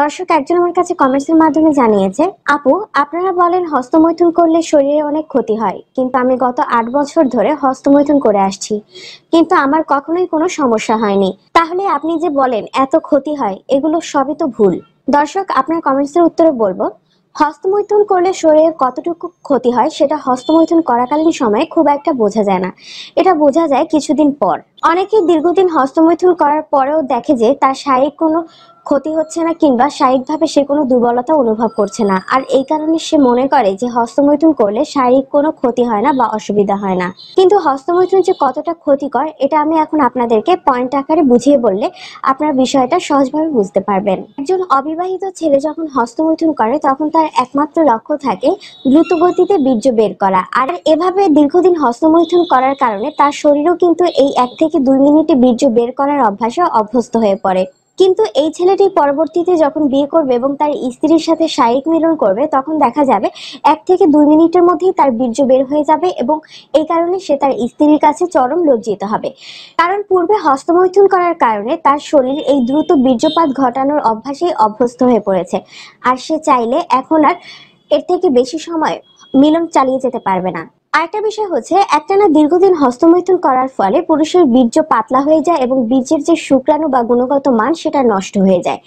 দর্শক একজন আমার কাছে কমেন্টসের মাধ্যমে জানিয়েছে আপু আপনারা বলেন হস্তমৈথুন করলে শরীরে অনেক ক্ষতি হয় কিন্তু আমি গত আট বছর ধরে হস্তমৈথুন করে আসছি কিন্তু আমার কখনোই কোনো সমস্যা হয়নি তাহলে আপনি যে বলেন এত ক্ষতি হয় এগুলো সবই তো ভুল দর্শক আপনার কমেন্টসের উত্তরে বলবো হস্তমৈথুন করলে শরীরের কতটুকু ক্ষতি হয় সেটা হস্তমৈথুন করাকালীন সময়ে খুব একটা বোঝা যায় না এটা বোঝা যায় কিছুদিন পর অনেকেই দীর্ঘদিন হস্তমৈথুন করার পরেও দেখে যে তার শারীরিক কোনো ক্ষতি হচ্ছে না কিংবা শারীরিকভাবে সে কোনো দুর্বলতা অনুভব করছে না আর এই কারণে সে মনে করে যে হস্তমৈথুন করলে শারীরিক কোনো ক্ষতি হয় না বা অসুবিধা হয় না কিন্তু হস্তমৈথুন যে কতটা ক্ষতিকর এটা আমি এখন আপনাদেরকে পয়েন্ট আকারে বুঝিয়ে বললে আপনার বিষয়টা সহজভাবে বুঝতে পারবেন একজন অবিবাহিত ছেলে যখন হস্তমৈথুন করে তখন তার একমাত্র লক্ষ্য থাকে দ্রুত গতিতে বীর্য বের করা আর এভাবে দীর্ঘদিন হস্তমৈথুন করার কারণে তার শরীরও কিন্তু এই এক থেকে দুই মিনিটে বীর্য বের করার অভ্যাসে অভ্যস্ত হয়ে পড়ে কিন্তু এই ছেলেটি পরবর্তীতে যখন বিয়ে করবে এবং তার স্ত্রীর সাথে শারীরিক মিলন করবে তখন দেখা যাবে এক থেকে দুই মিনিটের মধ্যেই তার বীর্য বের হয়ে যাবে এবং এই কারণে সে তার স্ত্রীর কাছে চরম লজ্জিত হবে কারণ পূর্বে হস্তমৈথুন করার কারণে তার শরীর এই দ্রুত বীর্যপাত ঘটানোর অভ্যাসেই অভ্যস্ত হয়ে পড়েছে আর সে চাইলে এখন আর এর থেকে বেশি সময় মিলন চালিয়ে যেতে পারবে না আরেকটা বিষয় হচ্ছে একটানা দীর্ঘদিন হস্তমৈথুন করার ফলে পুরুষের বীর্য পাতলা হয়ে যায় এবং বীর্যের যে শুক্রাণু বা গুণগত মান সেটা নষ্ট হয়ে যায়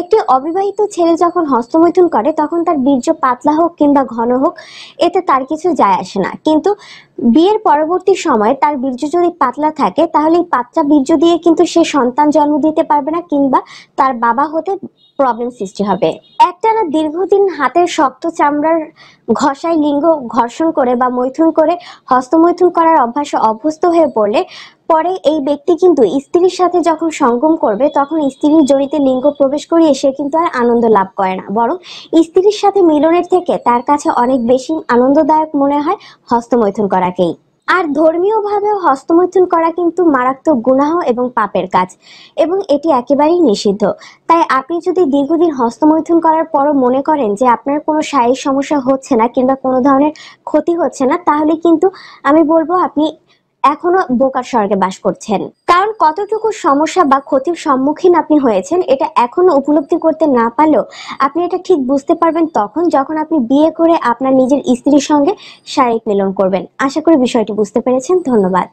একটি অবিবাহিত ছেলে যখন হস্তমৈথুন করে তখন তার বীর্য পাতলা হোক কিংবা ঘন হোক এতে তার কিছু যায় আসে না কিন্তু বিয়ের পরবর্তী সময়ে তার বীর্য যদি পাতলা থাকে তাহলে এই পাতলা বীর্য দিয়ে কিন্তু সে সন্তান জন্ম দিতে পারবে না কিংবা তার বাবা হতে প্রবলেম সৃষ্টি হবে একটানা দীর্ঘদিন হাতে শক্ত চামড়ার ঘষায় লিঙ্গ ঘর্ষণ করে বা মৈথুন করে হস্তমৈথুন করার অভ্যাসে অভ্যস্ত হয়ে পড়লে পরে এই ব্যক্তি কিন্তু স্ত্রীর সাথে যখন সঙ্গম করবে তখন স্ত্রীর জড়িতে লিঙ্গ প্রবেশ করিয়ে সে কিন্তু আর আনন্দ লাভ করে না বরং স্ত্রীর সাথে মিলনের থেকে তার কাছে অনেক বেশি আনন্দদায়ক মনে হয় হস্তমৈথুন করাকেই আর ধর্মীয়ভাবে হস্তমৈথুন করা কিন্তু মারাত্মক গুনাহ এবং পাপের কাজ এবং এটি একেবারেই নিষিদ্ধ তাই আপনি যদি দীর্ঘদিন হস্তমৈথুন করার পরও মনে করেন যে আপনার কোনো শারীরিক সমস্যা হচ্ছে না কিংবা কোনো ধরনের ক্ষতি হচ্ছে না তাহলে কিন্তু আমি বলবো আপনি এখনো বোকার স্বর্গে বাস করছেন কারণ কতটুকু সমস্যা বা ক্ষতির সম্মুখীন আপনি হয়েছেন এটা এখনো উপলব্ধি করতে না পারলেও আপনি এটা ঠিক বুঝতে পারবেন তখন যখন আপনি বিয়ে করে আপনার নিজের স্ত্রীর সঙ্গে শারীরিক মিলন করবেন আশা করি বিষয়টি বুঝতে পেরেছেন ধন্যবাদ